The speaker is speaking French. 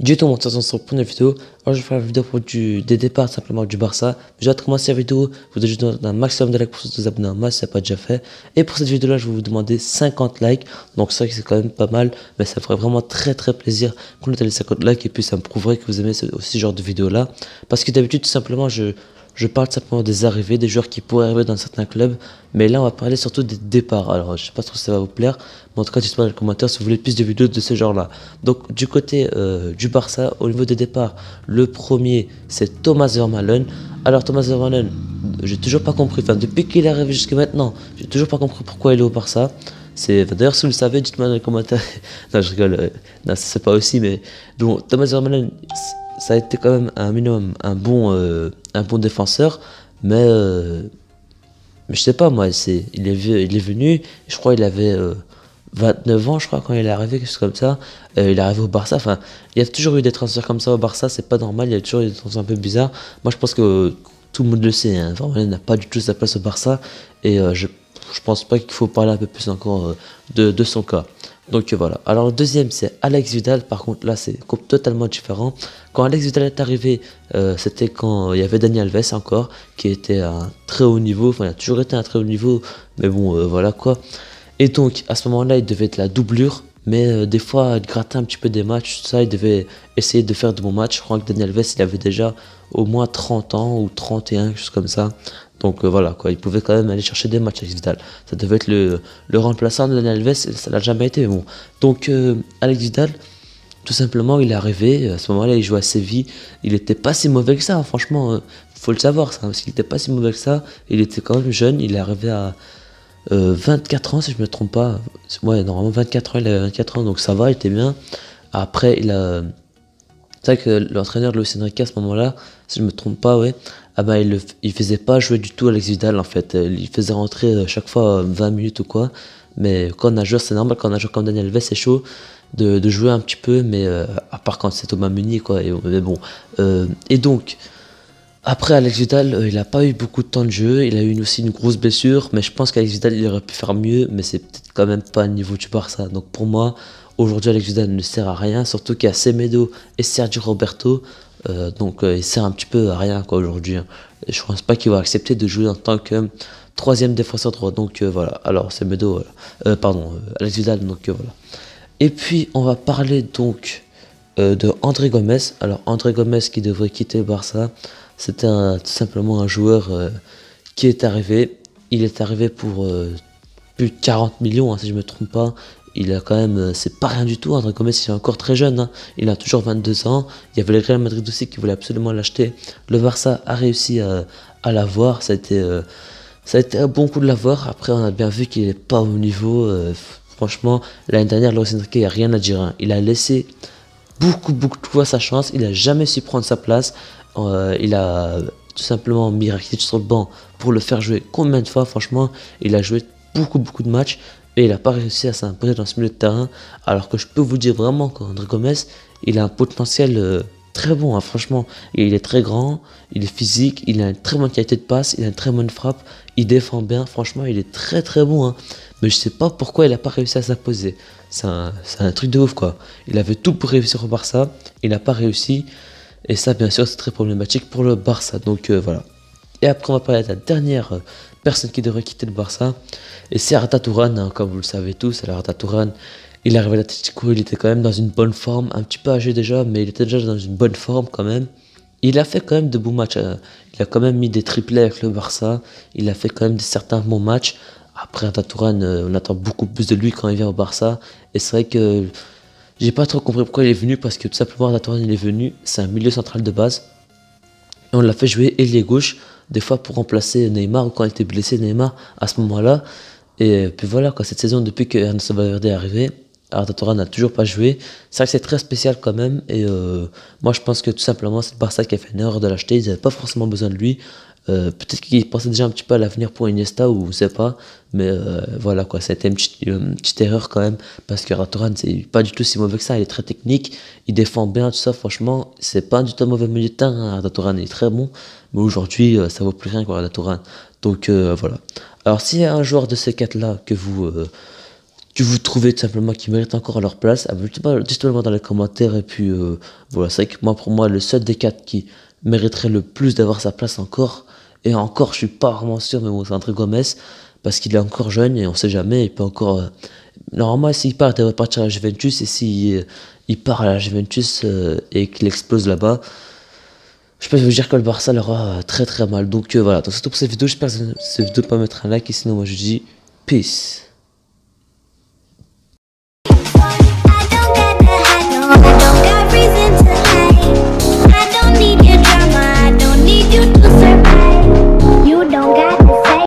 Du tout le monde, pour vidéo. Aujourd'hui, je vais faire une vidéo pour du, des départs simplement du Barça. J'ai vais commencer la vidéo. vous donne un maximum de likes pour vous abonner en masse si ce n'est pas déjà fait. Et pour cette vidéo-là, je vais vous demander 50 likes. Donc, ça c'est quand même pas mal, mais ça ferait vraiment très très plaisir qu'on ait les 50 likes et puis ça me prouverait que vous aimez ce, genre de vidéo-là. Parce que d'habitude, tout simplement, je, je parle simplement des arrivées, des joueurs qui pourraient arriver dans certains clubs, mais là on va parler surtout des départs. Alors je sais pas trop si ça va vous plaire, mais en tout cas dites-moi dans les commentaires si vous voulez plus de vidéos de ce genre-là. Donc du côté euh, du Barça, au niveau des départs, le premier c'est Thomas Vermaelen. Alors Thomas Vermaelen, j'ai toujours pas compris, enfin depuis qu'il est arrivé jusqu'à maintenant, j'ai toujours pas compris pourquoi il est au Barça. C'est d'ailleurs si vous le savez, dites-moi dans les commentaires. non, je rigole. Euh, non, c'est pas aussi mais bon Thomas Vermaelen ça a été quand même un minimum un bon, euh, un bon défenseur, mais euh, mais je sais pas moi, c'est, il, est, il est venu, je crois il avait 29 euh, ans, je crois, quand il est arrivé, quelque chose comme ça. il est arrivé au Barça, enfin, il y a toujours eu des transferts comme ça au Barça, c'est pas normal, il y a toujours eu des transferts un peu bizarres. Moi je pense que tout le monde le sait, hein, il n'a pas du tout sa place au Barça, et je, je pense pas qu'il faut parler un peu plus encore de, de son cas. Donc voilà. Alors le deuxième c'est Alex Vidal. Par contre là c'est totalement différent. Quand Alex Vidal est arrivé, euh, c'était quand il y avait Daniel Alves encore, qui était à un très haut niveau. Enfin il a toujours été à un très haut niveau, mais bon euh, voilà quoi. Et donc à ce moment-là il devait être la doublure. Mais euh, des fois, il grattait un petit peu des matchs, tout ça, il devait essayer de faire de bons matchs. Je crois que Daniel Alves, il avait déjà au moins 30 ans ou 31, quelque chose comme ça. Donc euh, voilà, quoi, il pouvait quand même aller chercher des matchs avec Vidal. Ça devait être le, remplaçant de Daniel Alves, ça l'a jamais été. bon. Donc euh, Alex Vidal, tout simplement, il est arrivé. À ce moment-là, il jouait à Séville. Il n'était pas si mauvais que ça, hein, franchement. il hein. faut le savoir, ça, parce qu'il n'était pas si mauvais que ça. Il était quand même jeune. Il est arrivé à 24 euh, ans, si je ne me trompe pas. Ouais, normalement 24 ans, il avait 24 ans, donc ça va, il était bien. Après, il a. C'est vrai que l'entraîneur de Luis à ce moment-là, si je ne me trompe pas, ouais, ah ben, il, ne faisait pas jouer du tout Alex Vidal en fait. Euh, il faisait rentrer euh, chaque fois 20 euh, minutes ou quoi. Mais quand on a joueur, c'est normal, quand on a joueur comme Daniel V, c'est chaud de, jouer un petit peu, mais à part quand c'est Thomas Meunier quoi. Et, mais bon. et donc, après Alex Vidal, il n'a pas eu beaucoup de temps de jeu. Il a eu aussi une grosse blessure, mais je pense qu'Alex Vidal, il aurait pu faire mieux, mais c'est peut-être quand même pas au niveau du Barça. Donc pour moi, aujourd'hui, Alex Vidal ne sert à rien, surtout qu'il y a Semedo et Sergio Roberto. Euh, donc il euh, sert un petit peu à rien quoi aujourd'hui. Hein. Je pense pas qu'il va accepter de jouer en tant que euh, troisième défenseur droit. Donc voilà. Alors c'est Medo, pardon, Alex Vidal. Donc voilà. Et puis on va parler donc de André Gomez. Alors André Gomez qui devrait quitter Barça, c'était tout simplement un joueur qui est arrivé. Il est arrivé pour plus de 40 millions, hein, si je me trompe pas il a quand même, euh, c'est pas rien du tout, André Gomez il est encore très jeune, hein. il a toujours 22 ans, il y avait le Real Madrid aussi qui voulait absolument l'acheter, le Barça a réussi à, l'avoir, euh, ça a, été, un bon coup de l'avoir, après on a bien vu qu'il n'est pas au niveau, euh, franchement l'année dernière Luis Enrique il a rien à dire, hein. il a laissé beaucoup beaucoup de fois sa chance, il n'a jamais su prendre sa place, il a tout simplement mis Rakitic sur le banc pour le faire jouer combien de fois, franchement il a joué beaucoup beaucoup de matchs et il n'a pas réussi à s'imposer dans ce milieu de terrain. Alors que je peux vous dire vraiment qu'André Gomez, il a un potentiel euh, très bon, hein, franchement. Il est très grand, il est physique, il a une très bonne qualité de passe, il a une très bonne frappe, il défend bien, franchement, il est très très bon. Hein. Mais je ne sais pas pourquoi il n'a pas réussi à s'imposer. C'est un, truc de ouf quoi. Il avait tout pour réussir au Barça, il n'a pas réussi. Et ça, bien sûr, c'est très problématique pour le Barça. Donc euh, voilà. Et après, on va parler de la dernière euh, personne qui devrait quitter le Barça. Et c'est Arta hein, comme vous le savez tous, alors il est arrivé à l'Atletico, il était quand même dans une bonne forme, un petit peu âgé déjà, mais il était déjà dans une bonne forme quand même. Il a fait quand même de bons matchs, hein. il a quand même mis des triplés avec le Barça, il a fait quand même de certains bons matchs. Après Arta euh, on attend beaucoup plus de lui quand il vient au Barça, et c'est vrai que j'ai pas trop compris pourquoi il est venu, parce que tout simplement Arta il est venu, c'est un milieu central de base, on l'a fait jouer ailier gauche, des fois pour remplacer Neymar, ou quand il était blessé Neymar à ce moment-là. Et puis voilà, quoi, cette saison, depuis que Ernesto Valverde est arrivé, Arda n'a toujours pas joué. C'est vrai que c'est très spécial quand même. Et euh, moi, je pense que tout simplement, c'est le Barça qui a fait une erreur de l'acheter. Ils n'avaient pas forcément besoin de lui. Euh, peut-être qu'il pensait déjà un petit peu à l'avenir pour Iniesta ou je sais pas, mais euh, voilà quoi, c'était une petite, une petite, erreur quand même parce que Ratoran c'est pas du tout si mauvais que ça, il est très technique, il défend bien tout ça, franchement, c'est pas du tout un mauvais milieu de est très bon, mais aujourd'hui euh, ça vaut plus rien quoi Ratoran. Donc voilà. Alors s'il y a un joueur de ces quatre là que vous que vous trouvez tout simplement qui mérite encore leur place, ah, bah, dites-le moi dans les commentaires. Et puis voilà, c'est vrai que moi, pour moi, le seul des quatre qui mériterait le plus d'avoir sa place encore. Et encore, je suis pas vraiment sûr, mais c'est André Gomez, parce qu'il est encore jeune et on sait jamais, il peut encore. Euh, normalement, s'il part, il devrait partir à la Juventus, et s'il euh, il part à la Juventus euh, et qu'il explose là-bas, je peux vous dire que le Barça l'aura très très mal. Donc voilà, c'est tout pour cette vidéo, j'espère que cette vidéo pas mettre un like, et sinon, moi je dis peace.